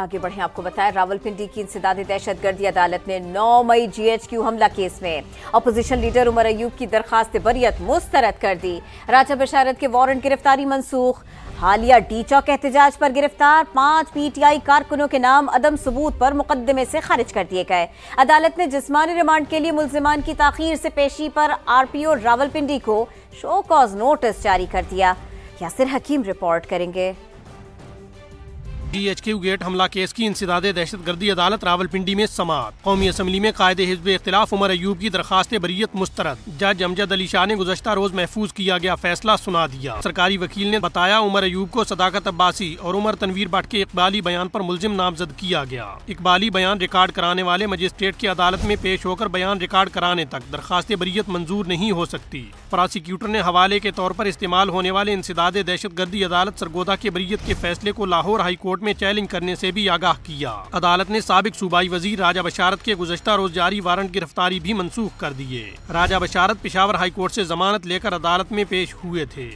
आगे बढ़े आपको बताया रावलपिंडी की इंसदादी दहशतगर्दी अदालत ने 9 मई जीएचक्यू हमला केस में अपोजिशन लीडर उमर अयूब की दरखास्त बरियत मुस्तरद कर दी राजा बशारत के वारंट गिरफ्तारी मनसूख हालिया डी चौक एहतजाज पर गिरफ्तार पांच पीटीआई कारकुनों के नाम अदम सबूत पर मुकदमे से खारिज कर दिए गए अदालत ने जिसमानी रिमांड के लिए मुलजमान की ताखिर से पेशी पर आरपीओ रावलपिंडी को शो कॉज नोटिस जारी कर दिया यासिर हकीम रिपोर्ट करेंगे डी गेट हमला केस की इंसदाद दहशत गर्दी अदालत रावलपिंडी में समाप्त कौमी असम्बली में कायदे हिजब इख्तलाफ उमर अयूब की दरखास्त बरीत मुस्तरद जज अमजद अली शाह ने गुजशत रोज महफूज किया गया फैसला सुना दिया सरकारी वकील ने बताया उमर अयूब को सदाकत अब्बासी और उमर तनवीर भट्ट के इकबाली बयान आरोप मुलजिम नामजद किया गया इकबाली बयान रिकॉर्ड कराने वाले मजिस्ट्रेट की अदालत में पेश होकर बयान रिकॉर्ड कराने तक दरखास्त बरीत मंजूर नहीं हो सकती प्रोसिक्यूटर ने हवाले के तौर आरोप इस्तेमाल होने वाले इंसदाद दहशत गर्दी अदालत सरगोदा के बरीत के फैसले को लाहौर हाईकोर्ट कोर्ट में चैलेंज करने से भी आगाह किया अदालत ने सबक सूबाई वजीर राजा बशारत के गुजशत रोज जारी वारंट गिरफ्तारी भी मनसूख कर दिए राजा बशारत पिशावर हाईकोर्ट ऐसी जमानत लेकर अदालत में पेश हुए थे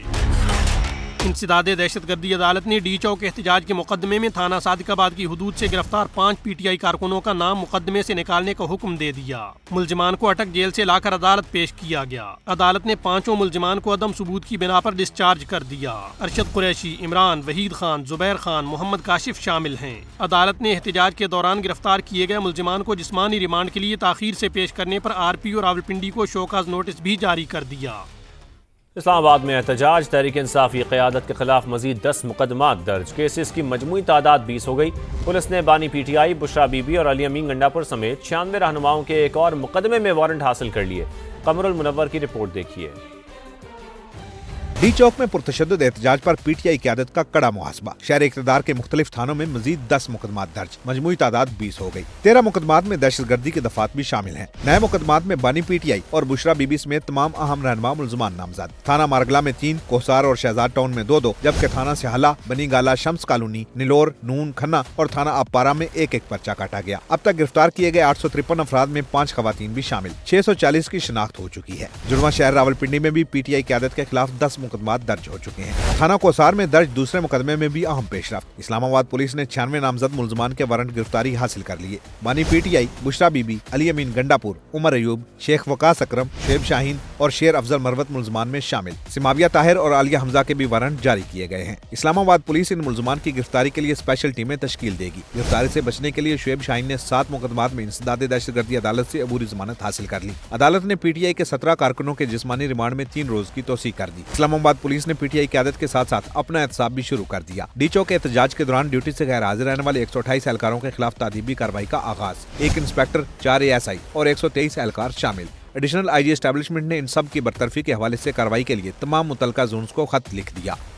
इंसदाद दहशत गर्दी अदालत ने डी चौक एहतजाज के मुकदमे में थाना सादिकाबाद की हदूद से गिरफ्तार पाँच पीटीआई कारकुनों का नाम मुकदमे से निकालने का हुक्म दे दिया मुलजमान को अटक जेल से लाकर अदालत पेश किया गया अदालत ने पांचों मुलजमान को अदम सबूत की बिना पर डिस्चार्ज कर दिया अरशद कुरैशी इमरान वहीद खान जुबैर खान मोहम्मद काशिफ शामिल हैं अदालत ने एहतजाज के दौरान गिरफ्तार किए गए मुलजमान को जिसमानी रिमांड के लिए ताखिर से पेश करने पर आर पी रावलपिंडी को शोकाज नोटिस भी जारी कर दिया इस्लामाबाद में एहतजाज तहरीक इंसाफ की क्यादत के खिलाफ मजीद दस मुकदमा दर्ज केसेस की मजमू तादाद बीस हो गई पुलिस ने बानी P T I Bushra Bibi और अली अमीन गंडापुर समेत छियानवे रहनुमाओं के एक और मुकदमे में वारंट हासिल कर लिए कमरुल मुनवर की रिपोर्ट देखिए डी चौक में पुरतशद एहतजाज पर पीटीआई क्यादत का कड़ा मुहासबा शहर इकतदार के मुख्तलिफ थानों में मजीद दस मुकदमा दर्ज मजमू तादाद बीस हो गयी तेरह मुकदमा में दहशत गर्दी के दफात भी शामिल है नए मुकदमा में बानी पी टी आई और बुशरा बीबी समेत तमाम अहम रहनमा मुलजमान नामजद थाना मारगला में तीन कोसार और शहजाद टाउन में दो दो जबकि थाना सिहाला गाला शम्स कॉलोनी निलोर नून खन्ना और थाना अपारा में एक एक पर्चा काटा गया अब तक गिरफ्तार किए गए आठ सौ तिरपन अफराद में पाँच खातन भी शामिल छह सौ चालीस की शनाख्त हो चुकी है जुड़वा शहर रावलपिंडी में भी पी टी आई क्यादत के खिलाफ दस मुकदमा मुकदमा दर्ज हो चुके हैं थाना कोसार में दर्ज दूसरे मुकदमे में भी अहम पेशरफ इस्लामाबाद पुलिस ने छियानवे नामजद मुलजमान के वारंट गिरफ्तारी हासिल कर लिए मानी पीटीआई बुशरा बीबी अली अमीन गंडापुर उमर अयूब शेख वकास अक्रम शेब शाहीन और शेर अफजल मरवत मुलजमान में शामिल सिमाविया ताहिर और आलिया हमजा के भी वारंट जारी किए गए हैं इस्लामाबाद पुलिस इन मुलजमान की गिरफ्तारी के लिए स्पेशल टीमें तश्कील देगी गिरफ्तारी ऐसी बचने के लिए शेब शाहीन ने सात मुकदमा में दहशत गर्दी अदालत ऐसी अबूरी जमानत हासिल कर ली अदालत ने पीटीआई के सत्रह कारकुनों के जिसमानी रिमांड में तीन रोज की तोसी कर दी इस्लाम इस्लामाबाद पुलिस ने पीटीआई की आदत के साथ साथ अपना एहतसाब भी शुरू कर दिया डीचो के एहतजाज के दौरान ड्यूटी ऐसी गैर हाजिर रहने वाले एक सौ एहलकारों के खिलाफ तादीबी कार्रवाई का आगाज एक इंस्पेक्टर चार एएसआई और एक सौ तेईस एहलकार शामिल एडिशनल आईजी एस्टेब्लिशमेंट ने इन सब की बरतरफी के हवाले से कार्रवाई के लिए तमाम मुतलका जोन को खत लिख दिया